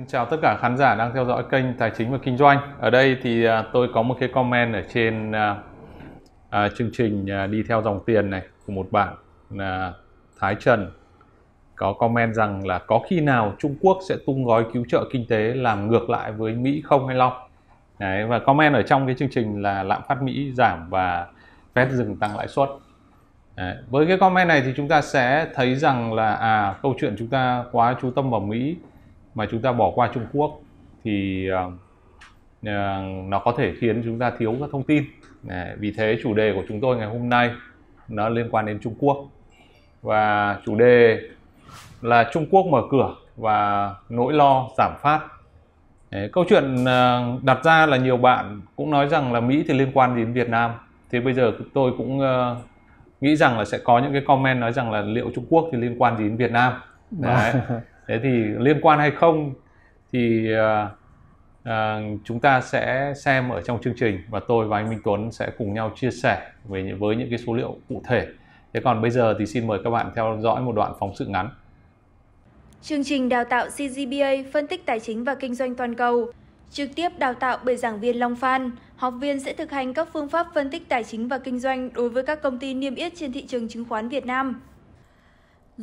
Xin chào tất cả khán giả đang theo dõi kênh Tài chính và Kinh doanh. Ở đây thì à, tôi có một cái comment ở trên à, à chương trình à, đi theo dòng tiền này của một bạn là Thái Trần có comment rằng là có khi nào Trung Quốc sẽ tung gói cứu trợ kinh tế làm ngược lại với Mỹ không hay Long? Đấy, và comment ở trong cái chương trình là lạm phát Mỹ giảm và Fed dừng tăng lãi suất. Đấy, với cái comment này thì chúng ta sẽ thấy rằng là à câu chuyện chúng ta quá chú tâm vào Mỹ mà chúng ta bỏ qua Trung Quốc thì ờ, ờ, nó có thể khiến chúng ta thiếu các thông tin vì thế chủ đề của chúng tôi ngày hôm nay nó liên quan đến Trung Quốc và chủ đề là Trung Quốc mở cửa và nỗi lo giảm phát câu chuyện ờ, đặt ra là nhiều bạn cũng nói rằng là Mỹ thì liên quan đến Việt Nam thế bây giờ tôi cũng nghĩ rằng là sẽ có những cái comment nói rằng là liệu Trung Quốc thì liên quan gì đến Việt Nam vâng. Đấy. thế thì liên quan hay không thì uh, uh, chúng ta sẽ xem ở trong chương trình và tôi và anh Minh Tuấn sẽ cùng nhau chia sẻ về với những cái số liệu cụ thể thế còn bây giờ thì xin mời các bạn theo dõi một đoạn phóng sự ngắn Chương trình đào tạo CGBA phân tích tài chính và kinh doanh toàn cầu trực tiếp đào tạo bởi giảng viên Long Phan. Học viên sẽ thực hành các phương pháp phân tích tài chính và kinh doanh đối với các công ty niêm yết trên thị trường chứng khoán Việt Nam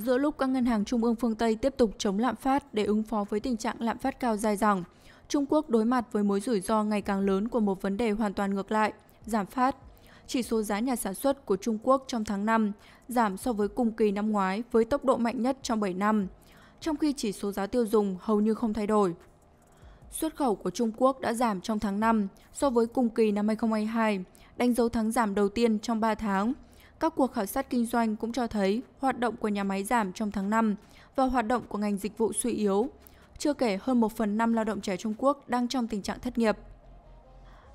giữa lúc các ngân hàng trung ương phương Tây tiếp tục chống lạm phát để ứng phó với tình trạng lạm phát cao dài dẳng, Trung Quốc đối mặt với mối rủi ro ngày càng lớn của một vấn đề hoàn toàn ngược lại, giảm phát. Chỉ số giá nhà sản xuất của Trung Quốc trong tháng 5 giảm so với cùng kỳ năm ngoái với tốc độ mạnh nhất trong 7 năm, trong khi chỉ số giá tiêu dùng hầu như không thay đổi. Xuất khẩu của Trung Quốc đã giảm trong tháng 5 so với cùng kỳ năm 2022, đánh dấu tháng giảm đầu tiên trong 3 tháng – các cuộc khảo sát kinh doanh cũng cho thấy hoạt động của nhà máy giảm trong tháng 5 và hoạt động của ngành dịch vụ suy yếu. Chưa kể hơn 1 phần 5 lao động trẻ Trung Quốc đang trong tình trạng thất nghiệp.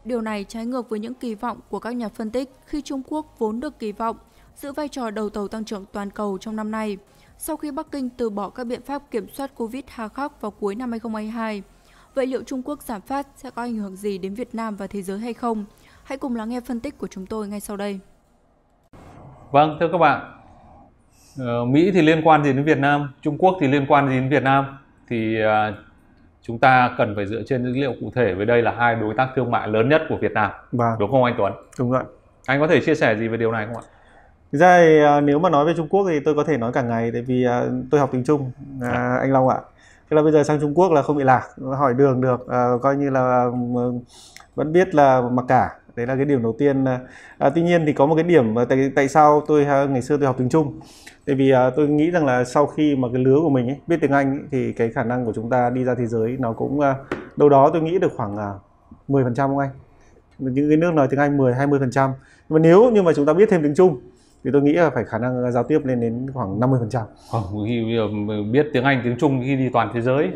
Điều này trái ngược với những kỳ vọng của các nhà phân tích khi Trung Quốc vốn được kỳ vọng giữ vai trò đầu tàu tăng trưởng toàn cầu trong năm nay, sau khi Bắc Kinh từ bỏ các biện pháp kiểm soát Covid hà khắc vào cuối năm 2022. Vậy liệu Trung Quốc giảm phát sẽ có ảnh hưởng gì đến Việt Nam và thế giới hay không? Hãy cùng lắng nghe phân tích của chúng tôi ngay sau đây. Vâng, thưa các bạn, ờ, Mỹ thì liên quan gì đến Việt Nam, Trung Quốc thì liên quan gì đến Việt Nam thì à, chúng ta cần phải dựa trên dữ liệu cụ thể với đây là hai đối tác thương mại lớn nhất của Việt Nam. Vâng. Đúng không anh Tuấn? Đúng rồi. Anh có thể chia sẻ gì về điều này không ạ? Thực ra thì, à, nếu mà nói về Trung Quốc thì tôi có thể nói cả ngày tại vì à, tôi học tiếng Trung À, dạ. anh Long ạ. Thế là bây giờ sang Trung Quốc là không bị lạc, hỏi đường được, à, coi như là ừ, vẫn biết là mặc cả đấy là cái điểm đầu tiên à. à, tuy nhiên thì có một cái điểm tại tại sao tôi à, ngày xưa tôi học tiếng Trung tại vì à, tôi nghĩ rằng là sau khi mà cái lứa của mình ấy, biết tiếng Anh ấy, thì cái khả năng của chúng ta đi ra thế giới nó cũng à, đâu đó tôi nghĩ được khoảng à, 10% không anh những cái nước nói tiếng Anh 10 20% và nếu như mà chúng ta biết thêm tiếng Trung thì tôi nghĩ là phải khả năng ờ, giao tiếp lên đến khoảng 50% phần trăm khi ờ, biết tiếng Anh tiếng Trung khi đi toàn thế giới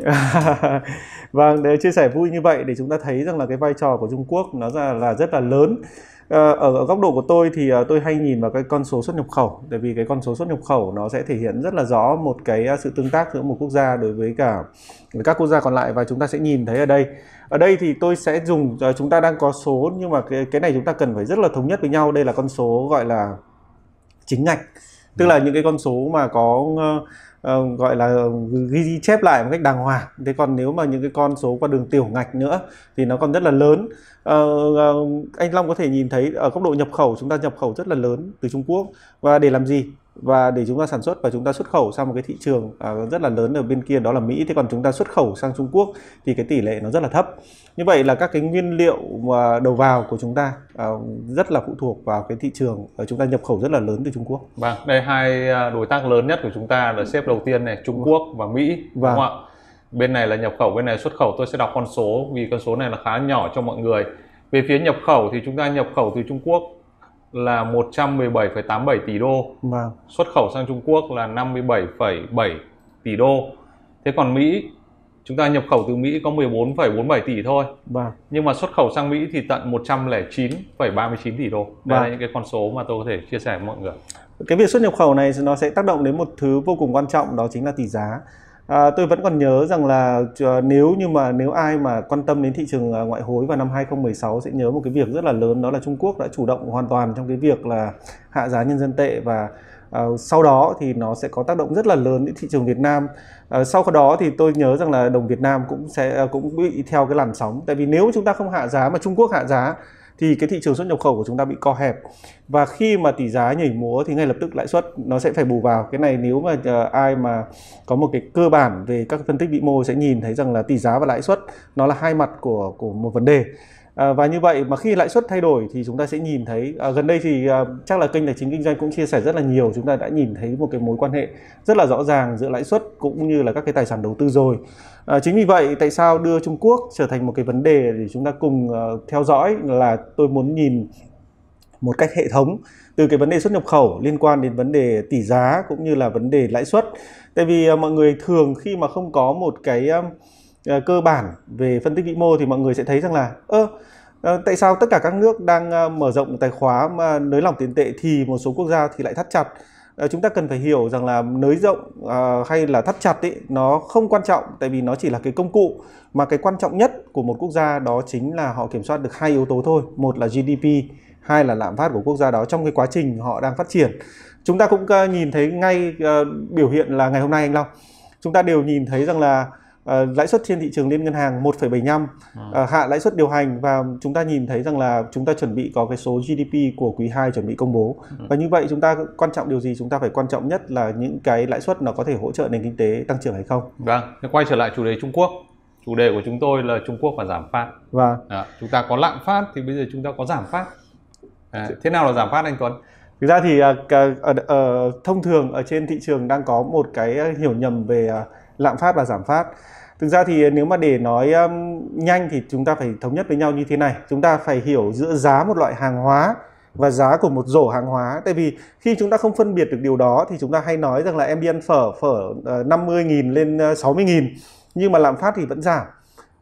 vâng để chia sẻ vui như vậy để chúng ta thấy rằng là cái vai trò của Trung Quốc nó ra là rất là lớn ờ, ở góc độ của tôi thì tôi hay nhìn vào cái con số xuất nhập khẩu tại vì cái con số xuất nhập khẩu nó sẽ thể hiện rất là rõ một cái sự tương tác giữa một quốc gia đối với cả các quốc gia còn lại và chúng ta sẽ nhìn thấy ở đây ở đây thì tôi sẽ dùng chúng ta đang có số nhưng mà cái cái này chúng ta cần phải rất là thống nhất với nhau đây là con số gọi là chính ngạch tức ừ. là những cái con số mà có uh, gọi là ghi chép lại một cách đàng hoàng thế còn nếu mà những cái con số qua đường tiểu ngạch nữa thì nó còn rất là lớn uh, uh, anh Long có thể nhìn thấy ở góc độ nhập khẩu chúng ta nhập khẩu rất là lớn từ Trung Quốc và để làm gì và để chúng ta sản xuất và chúng ta xuất khẩu sang một cái thị trường à, rất là lớn ở bên kia đó là Mỹ thế còn chúng ta xuất khẩu sang Trung Quốc thì cái tỷ lệ nó rất là thấp như vậy là các cái nguyên liệu à, đầu vào của chúng ta à, rất là phụ thuộc vào cái thị trường à, chúng ta nhập khẩu rất là lớn từ Trung Quốc vâng đây hai đối tác lớn nhất của chúng ta là xếp đầu tiên này Trung Quốc và Mỹ vâng. đúng không vâng. ạ bên này là nhập khẩu bên này xuất khẩu tôi sẽ đọc con số vì con số này là khá nhỏ cho mọi người về phía nhập khẩu thì chúng ta nhập khẩu từ Trung Quốc là 117,87 tỷ đô. Vâng. Xuất khẩu sang Trung Quốc là 57,7 tỷ đô. Thế còn Mỹ chúng ta nhập khẩu từ Mỹ có 14,47 tỷ thôi. Vâng. Nhưng mà xuất khẩu sang Mỹ thì tận 109,39 tỷ đô. Đây vâng. là những cái con số mà tôi có thể chia sẻ với mọi người. Cái việc xuất nhập khẩu này nó sẽ tác động đến một thứ vô cùng quan trọng đó chính là tỷ giá. À, tôi vẫn còn nhớ rằng là ờ, nếu như mà nếu ai mà quan tâm đến thị trường ờ, ngoại hối vào năm 2016 sẽ nhớ một cái việc rất là lớn đó là Trung Quốc đã chủ động hoàn toàn trong cái việc là hạ giá nhân dân tệ và Uh, sau đó thì nó sẽ có tác động rất là lớn đến thị trường Việt Nam. Uh, sau đó thì tôi nhớ rằng là đồng Việt Nam cũng sẽ cũng bị theo cái làn sóng. Tại vì nếu chúng ta không hạ giá mà Trung Quốc hạ giá thì cái thị trường xuất nhập khẩu của chúng ta bị co hẹp và khi mà tỷ giá nhảy múa thì ngay lập tức lãi suất nó sẽ phải bù vào cái này nếu mà ờ, ai mà có một cái cơ bản về các phân tích vĩ mô sẽ nhìn thấy rằng là tỷ giá và lãi suất nó là hai mặt của của một vấn đề Ờ, và như vậy mà khi lãi suất thay đổi thì chúng ta sẽ nhìn thấy à, gần đây thì à, chắc là kênh tài chính kinh doanh cũng chia sẻ rất là nhiều chúng ta đã nhìn thấy một cái mối quan hệ rất là rõ ràng giữa lãi suất cũng như là các cái tài sản đầu tư rồi à, chính vì vậy tại sao đưa Trung Quốc trở thành một cái vấn đề để chúng ta cùng à, theo dõi là tôi muốn nhìn một cách hệ thống từ cái vấn đề xuất nhập khẩu liên quan đến vấn đề tỷ giá cũng như là vấn đề lãi suất tại vì à, mọi người thường khi mà không có một cái à, Ờ, cơ bản về phân tích vĩ mô thì mọi người sẽ thấy rằng là ơ ờ, tại sao tất cả các nước đang ờ, mở rộng tài khóa mà nới lỏng tiền tệ thì một số quốc gia thì lại thắt chặt chúng ta cần phải hiểu rằng là nới rộng hay là thắt chặt ý, nó không quan trọng tại vì nó chỉ là cái công cụ mà cái quan trọng nhất của một quốc gia đó chính là họ kiểm soát được hai yếu tố thôi một là GDP hai là lạm phát của quốc gia đó trong cái quá trình họ đang phát triển chúng ta cũng nhìn thấy ngay biểu hiện là ngày hôm nay anh Long chúng ta đều nhìn thấy rằng là Ờ, lãi suất trên thị trường liên ngân hàng 1,75 à, ờ, hạ lãi suất điều hành và chúng ta nhìn thấy rằng là chúng ta chuẩn bị có cái số GDP của quý 2 chuẩn bị công bố ừ. và như vậy chúng ta quan trọng điều gì chúng ta phải quan trọng nhất là những cái lãi suất nó có thể hỗ trợ nền kinh tế tăng trưởng hay không vâng quay trở lại chủ đề Trung Quốc chủ đề của chúng tôi là Trung Quốc và giảm phát và vâng. à, chúng ta có lạm phát thì bây giờ chúng ta có giảm phát à, thế nào là giảm phát anh Tuấn thực ra thì ở, à, ở, ở, thông thường ở trên thị trường đang có một cái hiểu nhầm về à, lạm phát và giảm phát thực ra thì nếu mà để nói um, nhanh thì chúng ta phải thống nhất với nhau như thế này chúng ta phải hiểu giữa giá một loại hàng hóa và giá của một rổ hàng hóa tại vì khi chúng ta không phân biệt được điều đó thì chúng ta hay nói rằng là em đi ăn phở phở 50.000 ờ, lên 60.000 ờ, nhưng mà lạm phát thì vẫn giảm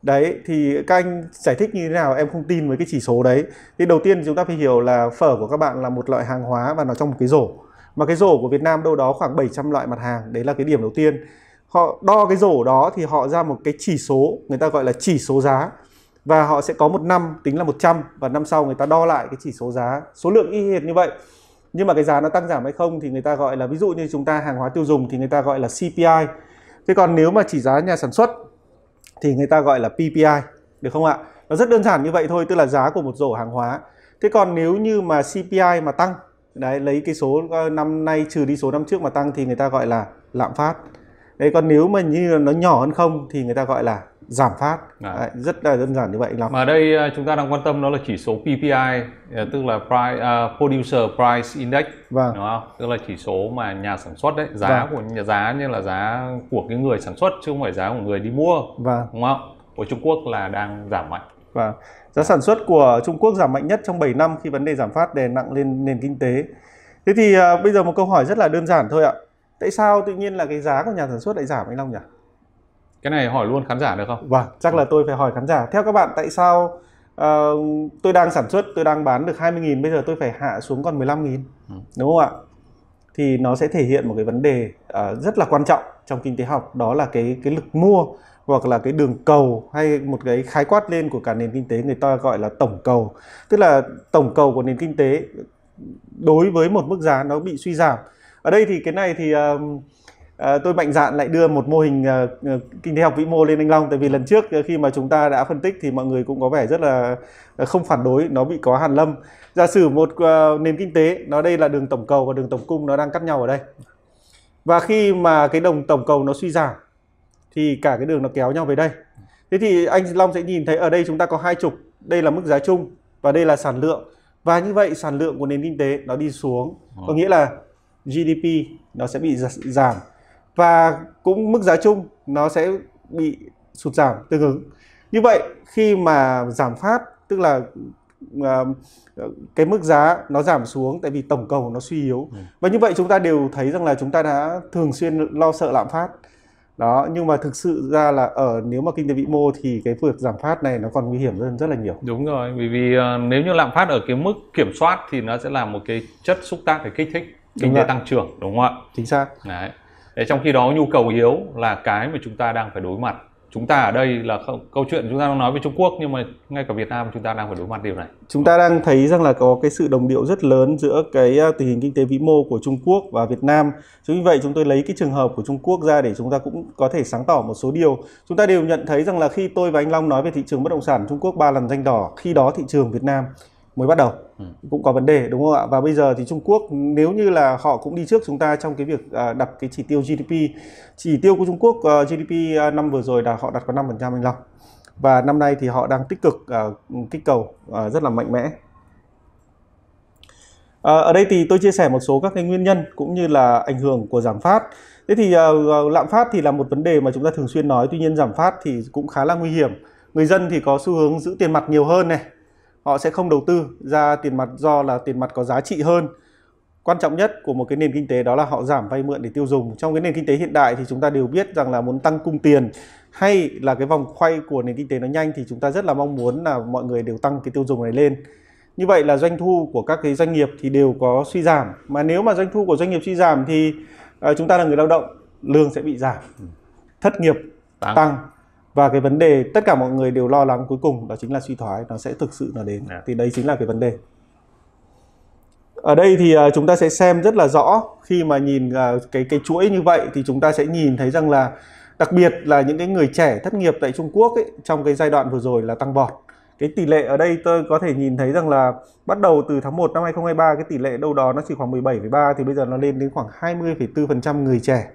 đấy thì các anh giải thích như thế nào em không tin với cái chỉ số đấy thì đầu tiên chúng ta phải hiểu là phở của các bạn là một loại hàng hóa và nó trong một cái rổ mà cái rổ của Việt Nam đâu đó khoảng 700 loại mặt hàng đấy là cái điểm đầu tiên họ đo cái rổ đó thì họ ra một cái chỉ số người ta gọi là chỉ số giá và họ sẽ có một năm tính là 100 và năm sau người ta đo lại cái chỉ số giá số lượng y hệt như vậy nhưng mà cái giá nó tăng giảm hay không thì người ta gọi là ví dụ như chúng ta hàng hóa tiêu dùng thì người ta gọi là CPI thế còn nếu mà chỉ giá nhà sản xuất thì người ta gọi là PPI được không ạ nó rất đơn giản như vậy thôi tức là giá của một rổ hàng hóa thế còn nếu như mà CPI mà tăng đấy lấy cái số ờ, năm nay trừ đi số năm trước mà tăng thì người ta gọi là lạm phát đấy còn nếu mà như nó nhỏ hơn không thì người ta gọi là giảm phát à. đấy, rất là đơn giản như vậy lắm mà đây à, chúng ta đang quan tâm đó là chỉ số PPI à, tức là price, uh, producer price index vâng. đúng không tức là chỉ số mà nhà sản xuất đấy giá vâng. của nhà giá như là giá của cái người sản xuất chứ không phải giá của người đi mua vâng. đúng không của Trung Quốc là đang giảm mạnh và vâng. giá sản xuất của Trung Quốc giảm mạnh nhất trong 7 năm khi vấn đề giảm phát đè nặng lên nền kinh tế. Thế thì à, bây giờ một câu hỏi rất là đơn giản thôi ạ tại sao tự nhiên là cái giá của nhà sản xuất lại giảm anh Long nhỉ? Cái này hỏi luôn khán giả được không? Vâng, chắc là tôi phải hỏi khán giả. Theo các bạn tại sao uh, tôi đang sản xuất, tôi đang bán được 20.000 bây giờ tôi phải hạ xuống còn 15.000 ừ. đúng không ạ? Thì nó sẽ thể hiện một cái vấn đề uh, rất là quan trọng trong kinh tế học đó là cái cái lực mua hoặc là cái đường cầu hay một cái khái quát lên của cả nền kinh tế người ta gọi là tổng cầu tức là tổng cầu của nền kinh tế đối với một mức giá nó bị suy giảm ở đây thì cái này thì uh, À, tôi mạnh dạn lại đưa một mô hình uh, kinh tế học vĩ mô lên anh Long tại vì lần trước khi mà chúng ta đã phân tích thì mọi người cũng có vẻ rất là không phản đối nó bị có hàn lâm giả sử một uh, nền kinh tế nó đây là đường tổng cầu và đường tổng cung nó đang cắt nhau ở đây và khi mà cái đồng tổng cầu nó suy giảm thì cả cái đường nó kéo nhau về đây thế thì anh Long sẽ nhìn thấy ở đây chúng ta có hai trục đây là mức giá chung và đây là sản lượng và như vậy sản lượng của nền kinh tế nó đi xuống có vâng. nghĩa là GDP nó sẽ bị giảm và cũng mức giá chung nó sẽ bị sụt giảm tương ứng. Như vậy khi mà giảm phát tức là ờ, cái mức giá nó giảm xuống tại vì tổng cầu nó suy yếu ừ. và như vậy chúng ta đều thấy rằng là chúng ta đã thường xuyên lo sợ lạm phát đó nhưng mà thực sự ra là ở nếu mà kinh tế vĩ mô thì cái việc giảm phát này nó còn nguy hiểm hơn rất là nhiều đúng rồi vì vì ờ, uh, nếu như lạm phát ở cái mức kiểm soát thì nó sẽ là một cái chất xúc tác để kích thích kinh tế tăng trưởng đúng không ạ chính xác đấy. Đấy, trong khi đó nhu cầu yếu là cái mà chúng ta đang phải đối mặt chúng ta ở đây là không, câu chuyện chúng ta đang nói về Trung Quốc nhưng mà ngay cả Việt Nam chúng ta đang phải đối mặt điều này. Chúng ta đang thấy rằng là có cái sự đồng điệu rất lớn giữa cái à, tình hình kinh tế vĩ mô của Trung Quốc và Việt Nam. Chính vì vậy chúng tôi lấy cái trường hợp của Trung Quốc ra để chúng ta cũng có thể sáng tỏ một số điều. Chúng ta đều nhận thấy rằng là khi tôi và anh Long nói về thị trường bất động sản Trung Quốc ba lần danh đỏ, khi đó thị trường Việt Nam mới bắt đầu ừ. cũng có vấn đề đúng không ạ và bây giờ thì Trung Quốc nếu như là họ cũng đi trước chúng ta trong cái việc à, đặt cái chỉ tiêu GDP chỉ tiêu của Trung Quốc ờ, GDP à, năm vừa rồi là họ đặt có 5% anh Long và năm nay thì họ đang tích cực à, kích cầu rất là mạnh mẽ ờ, ở đây thì tôi chia sẻ một số các cái nguyên nhân cũng như là ảnh hưởng của giảm phát thế thì ờ, lạm phát thì là một vấn đề mà chúng ta thường xuyên nói tuy nhiên giảm phát thì cũng khá là nguy hiểm người dân thì có xu hướng giữ tiền mặt nhiều hơn này họ sẽ không đầu tư ra tiền mặt do là tiền mặt có giá trị hơn quan trọng nhất của một cái nền kinh tế đó là họ giảm vay mượn để tiêu dùng trong cái nền kinh tế hiện đại thì chúng ta đều biết rằng là muốn tăng cung tiền hay là cái vòng quay của nền kinh tế nó nhanh thì chúng ta rất là mong muốn là mọi người đều tăng cái tiêu dùng này lên như vậy là doanh thu của các cái doanh nghiệp thì đều có suy giảm mà nếu mà doanh thu của doanh nghiệp suy giảm thì ờ, chúng ta là người lao động lương sẽ bị giảm ừ. thất nghiệp tăng, tăng và cái vấn đề tất cả mọi người đều lo lắng cuối cùng đó chính là suy thoái nó sẽ thực sự là đến yeah. Dạ. thì đây chính là cái vấn đề ở đây thì à, chúng ta sẽ xem rất là rõ khi mà nhìn à, cái cái chuỗi như vậy thì chúng ta sẽ nhìn thấy rằng là đặc biệt là những cái người trẻ thất nghiệp tại Trung Quốc ấy, trong cái giai đoạn vừa rồi là tăng vọt cái tỷ lệ ở đây tôi có thể nhìn thấy rằng là bắt đầu từ tháng 1 năm 2023 cái tỷ lệ đâu đó nó chỉ khoảng 17,3 thì bây giờ nó lên đến khoảng 20,4% người trẻ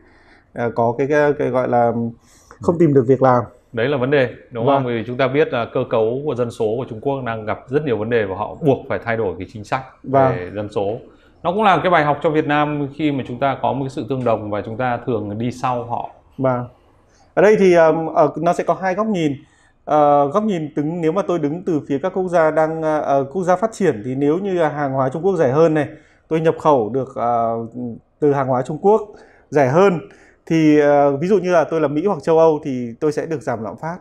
à, có cái, cái, cái gọi là không tìm được việc làm đấy là vấn đề đúng vâng. không vì chúng ta biết là cơ cấu của dân số của Trung Quốc đang gặp rất nhiều vấn đề và họ buộc phải thay đổi cái chính sách vâng. về dân số nó cũng là cái bài học cho Việt Nam khi mà chúng ta có một cái sự tương đồng và chúng ta thường đi sau họ vâng ở đây thì uh, nó sẽ có hai góc nhìn Uh, góc nhìn đứng nếu mà tôi đứng từ phía các quốc gia đang uh, quốc gia phát triển thì nếu như hàng hóa Trung Quốc rẻ hơn này tôi nhập khẩu được uh, từ hàng hóa Trung Quốc rẻ hơn thì ờ, ví dụ như là tôi là Mỹ hoặc châu Âu thì tôi sẽ được giảm lạm phát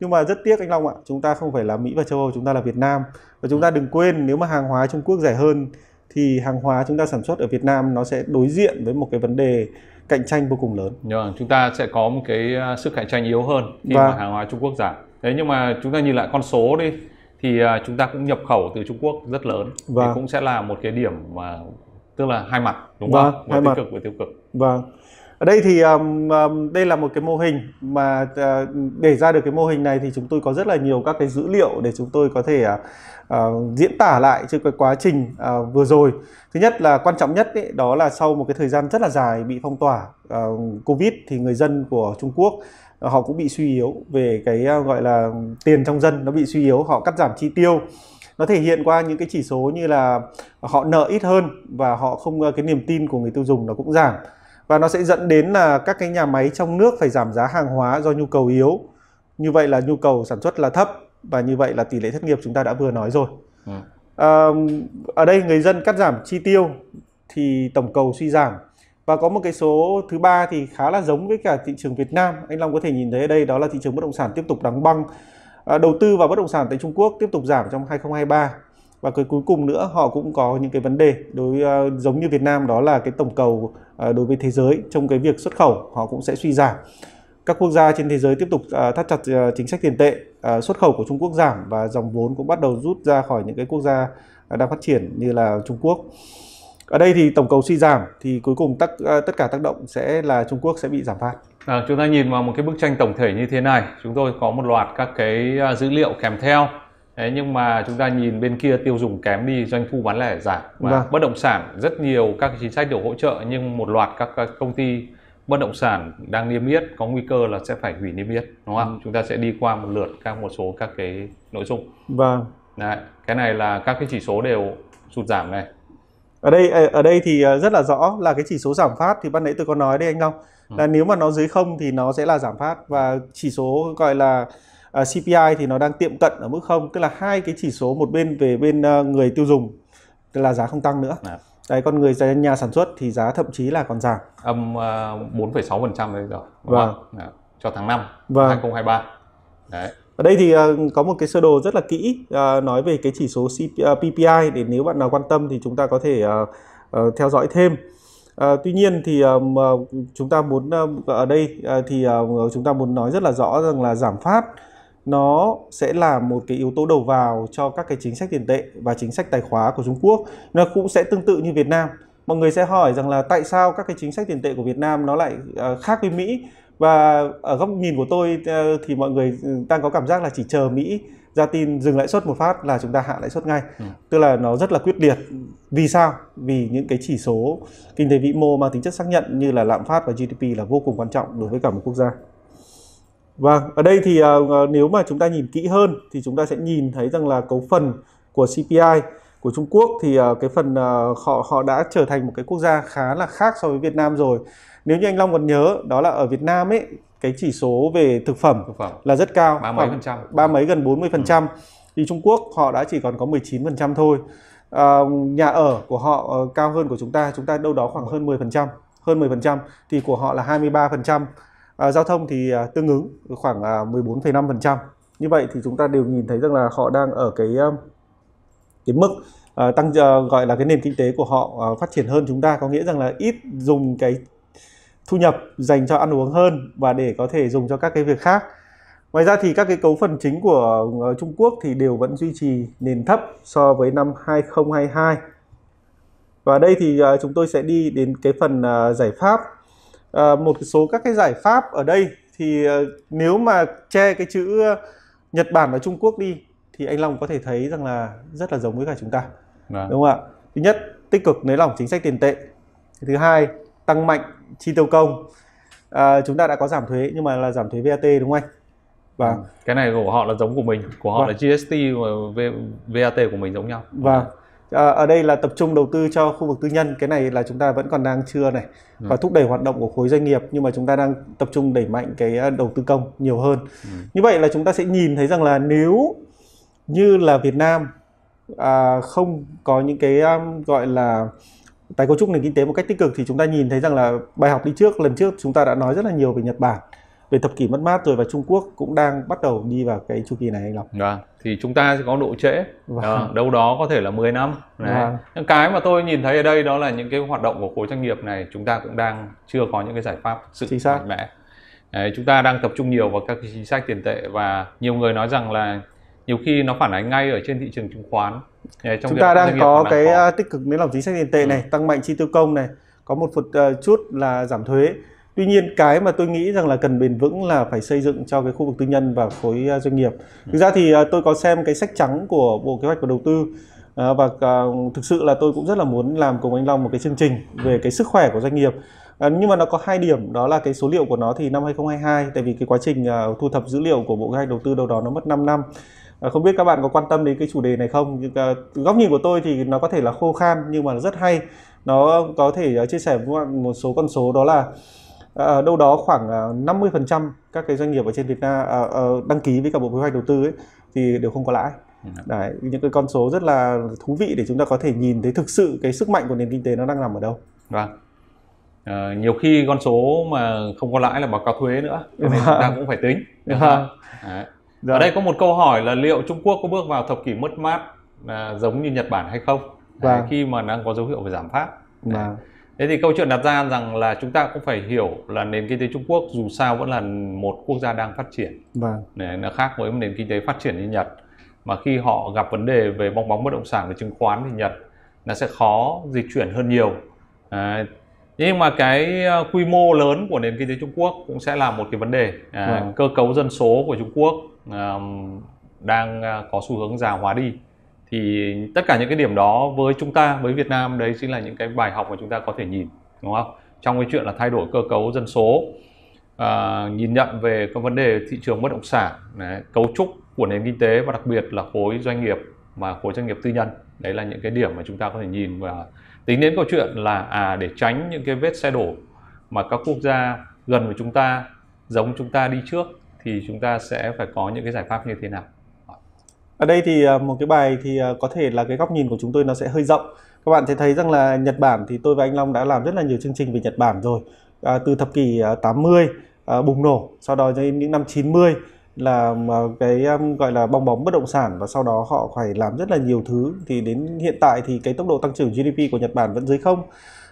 nhưng mà rất tiếc anh Long ạ chúng ta không phải là Mỹ và châu Âu chúng ta là Việt Nam và chúng ta đừng quên nếu mà hàng hóa Trung Quốc rẻ hơn thì hàng hóa chúng ta sản xuất ở Việt Nam nó sẽ đối diện với một cái vấn đề cạnh tranh vô cùng lớn. Yeah, dạ vâng, chúng ta sẽ có một cái ờ, sức cạnh tranh yếu hơn khi và... mà vâng. hàng hóa Trung Quốc giảm. Thế nhưng mà chúng ta nhìn lại con số đi thì ờ, chúng ta cũng nhập khẩu từ Trung Quốc rất lớn và... thì vâng. cũng sẽ là một cái điểm mà tức là hai mặt đúng và... không? Vừa hai tích mặt. cực vừa tiêu cực. Vâng. Và ở đây thì um, um, đây là một cái mô hình mà uh, để ra được cái mô hình này thì chúng tôi có rất là nhiều các cái dữ liệu để chúng tôi có thể uh, uh, diễn tả lại trên cái quá trình uh, vừa rồi thứ nhất là quan trọng nhất ấy, đó là sau một cái thời gian rất là dài bị phong tỏa uh, covid thì người dân của trung quốc họ cũng bị suy yếu về cái uh, gọi là tiền trong dân nó bị suy yếu họ cắt giảm chi tiêu nó thể hiện qua những cái chỉ số như là họ nợ ít hơn và họ không cái niềm tin của người tiêu dùng nó cũng giảm và nó sẽ dẫn đến là các cái nhà máy trong nước phải giảm giá hàng hóa do nhu cầu yếu như vậy là nhu cầu sản xuất là thấp và như vậy là tỷ lệ thất nghiệp chúng ta đã vừa nói rồi à, ở đây người dân cắt giảm chi tiêu thì tổng cầu suy giảm và có một cái số thứ ba thì khá là giống với cả thị trường Việt Nam anh Long có thể nhìn thấy ở đây đó là thị trường bất động sản tiếp tục đóng băng à, đầu tư vào bất động sản tại Trung Quốc tiếp tục giảm trong 2023 và cái cuối cùng nữa họ cũng có những cái vấn đề đối uh, giống như Việt Nam đó là cái tổng cầu uh, đối với thế giới trong cái việc xuất khẩu họ cũng sẽ suy giảm các quốc gia trên thế giới tiếp tục uh, thắt chặt uh, chính sách tiền tệ uh, xuất khẩu của Trung Quốc giảm và dòng vốn cũng bắt đầu rút ra khỏi những cái quốc gia uh, đang phát triển như là Trung Quốc ở đây thì tổng cầu suy giảm thì cuối cùng tất uh, tất cả tác động sẽ là Trung Quốc sẽ bị giảm phát à, chúng ta nhìn vào một cái bức tranh tổng thể như thế này chúng tôi có một loạt các cái dữ liệu kèm theo Đấy, nhưng mà chúng ta nhìn bên kia tiêu dùng kém đi doanh thu bán lẻ giảm và vâng. bất động sản rất nhiều các chính sách đều hỗ trợ nhưng một loạt các, công ty bất động sản đang niêm yết có nguy cơ là sẽ phải hủy niêm yết đúng không? Ừ. Chúng ta sẽ đi qua một lượt các một số các cái nội dung. Vâng. Đấy, cái này là các cái chỉ số đều sụt giảm này. Ở đây ờ, ở đây thì ờ, rất là rõ là cái chỉ số giảm phát thì ban nãy tôi có nói đấy anh Long ừ. là nếu mà nó dưới không thì nó sẽ là giảm phát và chỉ số gọi là Ờ, CPI thì nó đang tiệm cận ở mức không tức là hai cái chỉ số một bên về bên ờ, người tiêu dùng tức là giá không tăng nữa à. đấy còn người nhà sản xuất thì giá thậm chí là còn giảm âm uh, 4,6% bây rồi. vâng. À, cho tháng 5 vâng. 2023 đấy ở đây thì ờ, có một cái sơ đồ rất là kỹ nói về cái chỉ số PPI để nếu bạn nào quan tâm thì chúng ta có thể theo dõi thêm. tuy nhiên thì chúng ta muốn ở đây thì chúng ta muốn nói rất là rõ rằng là giảm phát nó sẽ là một cái yếu tố đầu vào cho các cái chính sách tiền tệ và chính sách tài khóa của Trung Quốc. Nó cũng sẽ tương tự như Việt Nam. Mọi người sẽ hỏi rằng là tại sao các cái chính sách tiền tệ của Việt Nam nó lại à, khác với Mỹ và ở góc nhìn của tôi ờ, thì mọi người ừ, đang có cảm giác là chỉ chờ Mỹ ra tin dừng lãi suất một phát là chúng ta hạ lãi suất ngay. Ừ. Tức là nó rất là quyết liệt. Vì sao? Vì những cái chỉ số kinh tế vĩ mô mang tính chất xác nhận như là lạm phát và GDP là vô cùng quan trọng đối với cả một quốc gia. Vâng, ở đây thì uh, nếu mà chúng ta nhìn kỹ hơn thì chúng ta sẽ nhìn thấy rằng là cấu phần của CPI của Trung Quốc thì uh, cái phần uh, họ họ đã trở thành một cái quốc gia khá là khác so với Việt Nam rồi. Nếu như anh Long còn nhớ đó là ở Việt Nam ấy cái chỉ số về thực phẩm, thực phẩm. là rất cao, ba mấy phần trăm, ba mấy gần 40 phần ừ. trăm. Thì Trung Quốc họ đã chỉ còn có 19 phần trăm thôi. À, nhà ở của họ uh, cao hơn của chúng ta, chúng ta đâu đó khoảng hơn 10 phần trăm, hơn 10 phần trăm thì của họ là 23 phần trăm à, giao thông thì à, tương ứng khoảng à, 14,5%. Như vậy thì chúng ta đều nhìn thấy rằng là họ đang ở cái à, cái mức à, tăng à, gọi là cái nền kinh tế của họ à, phát triển hơn chúng ta có nghĩa rằng là ít dùng cái thu nhập dành cho ăn uống hơn và để có thể dùng cho các cái việc khác. Ngoài ra thì các cái cấu phần chính của à, Trung Quốc thì đều vẫn duy trì nền thấp so với năm 2022. Và đây thì à, chúng tôi sẽ đi đến cái phần giải pháp Ờ, một số các cái giải pháp ở đây thì ờ, nếu mà che cái chữ ờ, Nhật Bản và Trung Quốc đi thì anh Long có thể thấy rằng là rất là giống với cả chúng ta Đã. Vâng. đúng không ạ thứ nhất tích cực nới lỏng chính sách tiền tệ thứ hai tăng mạnh chi tiêu công à, chúng ta đã có giảm thuế nhưng mà là giảm thuế VAT đúng không anh và vâng. vâng, cái này của họ là giống của mình của họ vâng. là GST và VAT của mình giống nhau và Ờ, ở đây là tập trung đầu tư cho khu vực tư nhân cái này là chúng ta vẫn còn đang chưa này dạ. và thúc đẩy hoạt động của khối doanh nghiệp nhưng mà chúng ta đang tập trung đẩy mạnh cái ờ, đầu tư công nhiều hơn dạ. như vậy là chúng ta sẽ nhìn thấy rằng là nếu như là Việt Nam à, không có những cái um, gọi là tái cấu trúc nền kinh tế một cách tích cực thì chúng ta nhìn thấy rằng là bài học đi trước lần trước chúng ta đã nói rất là nhiều về Nhật Bản về thập kỷ mất mát rồi và Trung Quốc cũng đang bắt đầu đi vào cái chu kỳ này anh Long. Vâng, thì chúng ta sẽ có độ trễ vâng. đâu đó có thể là 10 năm. Đấy. Vâng. Những cái mà tôi nhìn thấy ở đây đó là những cái hoạt động của khối doanh nghiệp này chúng ta cũng đang chưa có những cái giải pháp sự chính xác. mạnh mẽ. Đấy, chúng ta đang tập trung nhiều vào các cái chính sách tiền tệ và nhiều người nói rằng là nhiều khi nó phản ánh ngay ở trên thị trường chứng khoán. Đấy, trong chúng ta đang có cái khó. À, tích cực nới lỏng chính sách tiền tệ ừ. này, tăng mạnh chi tiêu công này, có một phần uh, ờ, chút là giảm thuế Tuy nhiên cái mà tôi nghĩ rằng là cần bền vững là phải xây dựng cho cái khu vực tư nhân và khối à, doanh nghiệp. Thực ra thì à, tôi có xem cái sách trắng của Bộ Kế hoạch và Đầu tư à, và thực sự là tôi cũng rất là muốn làm cùng anh Long một cái chương trình về cái sức khỏe của doanh nghiệp. nhưng mà nó có hai điểm đó là cái số liệu của nó thì năm 2022 tại vì cái quá trình thu thập dữ liệu của Bộ Kế hoạch Đầu tư đâu đó nó mất 5 năm. không biết các bạn có quan tâm đến cái chủ đề này không? Nhưng, góc nhìn của tôi thì nó có thể là khô khan nhưng mà rất hay. Nó có thể chia sẻ với một số con số đó là à, đâu đó khoảng 50% ờ, các cái doanh nghiệp ở trên Việt Nam à, à, đăng ký với cả Bộ Kế hoạch Đầu tư ấy thì đều không có lãi. Ừ. Đấy, những cái con số rất là thú vị để chúng ta có thể nhìn thấy thực sự cái sức mạnh của nền kinh tế nó đang nằm ở đâu. Vâng. À, nhiều khi con số mà không có lãi là báo cáo thuế nữa, nên chúng ta vâng. cũng phải tính. Vâng. À. Ở đây có một câu hỏi là liệu Trung Quốc có bước vào thập kỷ mất mát à, giống như Nhật Bản hay không? Vâng. khi mà đang có dấu hiệu về giảm phát. Vâng. Thế thì câu chuyện đặt ra rằng là chúng ta cũng phải hiểu là nền kinh tế Trung Quốc dù sao vẫn là một quốc gia đang phát triển. Vâng. nó khác với nền kinh tế phát triển như Nhật. Mà khi họ gặp vấn đề về bong bóng bất động sản và chứng khoán thì Nhật nó sẽ khó dịch chuyển hơn nhiều. À, nhưng mà cái ờ, quy mô lớn của nền kinh tế Trung Quốc cũng sẽ là một cái vấn đề. À, vâng. Cơ cấu dân số của Trung Quốc à, đang ờ, có xu hướng già hóa đi thì tất cả những cái điểm đó với chúng ta với Việt Nam đấy chính là những cái bài học mà chúng ta có thể nhìn đúng không trong cái chuyện là thay đổi cơ cấu dân số à, nhìn nhận về các vấn đề thị trường bất động sản đấy, cấu trúc của nền kinh tế và đặc biệt là khối doanh nghiệp và khối doanh nghiệp tư nhân đấy là những cái điểm mà chúng ta có thể nhìn và tính đến câu chuyện là à để tránh những cái vết xe đổ mà các quốc gia gần với chúng ta giống chúng ta đi trước thì chúng ta sẽ phải có những cái giải pháp như thế nào ở đây thì à, một cái bài thì à, có thể là cái góc nhìn của chúng tôi nó sẽ hơi rộng các bạn sẽ thấy rằng là Nhật Bản thì tôi và anh Long đã làm rất là nhiều chương trình về Nhật Bản rồi à, từ thập kỷ 80 à, à, bùng nổ sau đó đến những năm 90 là cái gọi là bong bóng bất động sản và sau đó họ phải làm rất là nhiều thứ thì đến hiện tại thì cái tốc độ tăng trưởng GDP của Nhật Bản vẫn dưới không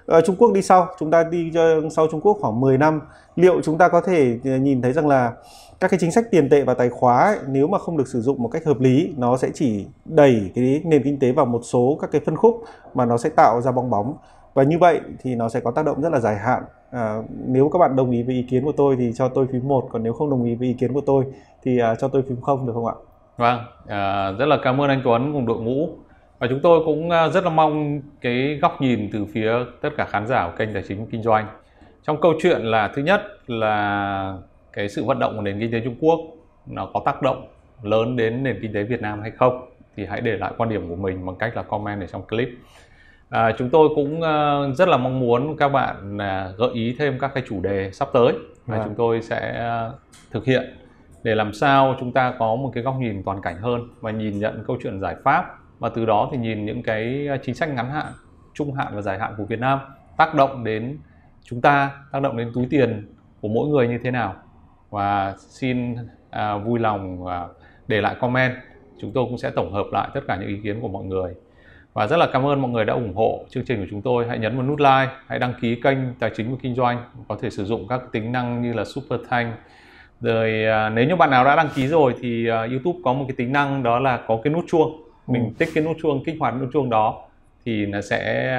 à, Trung Quốc đi sau chúng ta đi ờ, sau Trung Quốc khoảng 10 năm liệu chúng ta có thể ờ, nhìn thấy rằng là các cái chính sách tiền tệ và tài khóa ấy, nếu mà không được sử dụng một cách hợp lý nó sẽ chỉ đẩy cái nền kinh tế vào một số các cái phân khúc mà nó sẽ tạo ra bong bóng và như vậy thì nó sẽ có tác động rất là dài hạn à, nếu các bạn đồng ý với ý kiến của tôi thì cho tôi phím một còn nếu không đồng ý với ý kiến của tôi thì à, cho tôi phím không được không ạ vâng à, rất là cảm ơn anh Tuấn cùng đội ngũ và chúng tôi cũng à, rất là mong cái góc nhìn từ phía tất cả khán giả của kênh tài chính kinh doanh trong câu chuyện là thứ nhất là cái sự vận động của nền kinh tế Trung Quốc nó có tác động lớn đến nền kinh tế Việt Nam hay không thì hãy để lại quan điểm của mình bằng cách là comment ở trong clip. À, chúng tôi cũng uh, rất là mong muốn các bạn uh, gợi ý thêm các cái chủ đề sắp tới mà yeah. Vâng. chúng tôi sẽ uh, thực hiện để làm sao chúng ta có một cái góc nhìn toàn cảnh hơn và nhìn nhận câu chuyện giải pháp và từ đó thì nhìn những cái chính sách ngắn hạn, trung hạn và dài hạn của Việt Nam tác động đến chúng ta, tác động đến túi tiền của mỗi người như thế nào và xin à, vui lòng à, để lại comment chúng tôi cũng sẽ tổng hợp lại tất cả những ý kiến của mọi người và rất là cảm ơn mọi người đã ủng hộ chương trình của chúng tôi hãy nhấn vào nút like hãy đăng ký kênh tài chính và kinh doanh có thể sử dụng các tính năng như là super thanh rồi à, nếu như bạn nào đã đăng ký rồi thì à, youtube có một cái tính năng đó là có cái nút chuông ừ. mình ừ. tích cái nút chuông kích hoạt nút chuông đó thì nó sẽ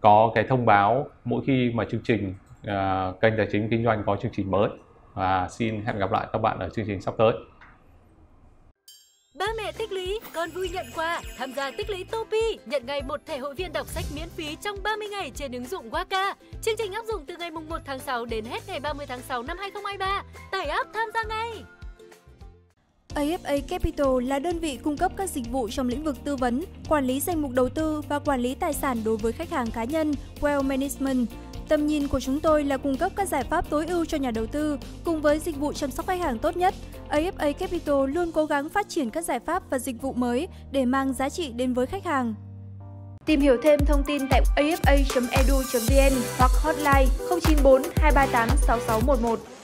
có cái thông báo mỗi khi mà chương trình uh, kênh tài chính kinh doanh có chương trình mới và xin hẹn gặp lại các bạn ở chương trình sắp tới. Ba mẹ tích lý, con vui nhận quà, tham gia tích lý Topi, nhận ngay một thẻ hội viên đọc sách miễn phí trong 30 ngày trên ứng dụng Waka. Chương trình áp dụng từ ngày 1 tháng 6 đến hết ngày 30 tháng 6 năm 2023. Tải app tham gia ngay! AFA Capital là đơn vị cung cấp các dịch vụ trong lĩnh vực tư vấn, quản lý danh mục đầu tư và quản lý tài sản đối với khách hàng cá nhân, Wealth Management. Tầm nhìn của chúng tôi là cung cấp các giải pháp tối ưu cho nhà đầu tư cùng với dịch vụ chăm sóc khách hàng tốt nhất. AFA Capital luôn cố gắng phát triển các giải pháp và dịch vụ mới để mang giá trị đến với khách hàng. Tìm hiểu thêm thông tin tại afa.edu.vn hoặc hotline 094 238 6611.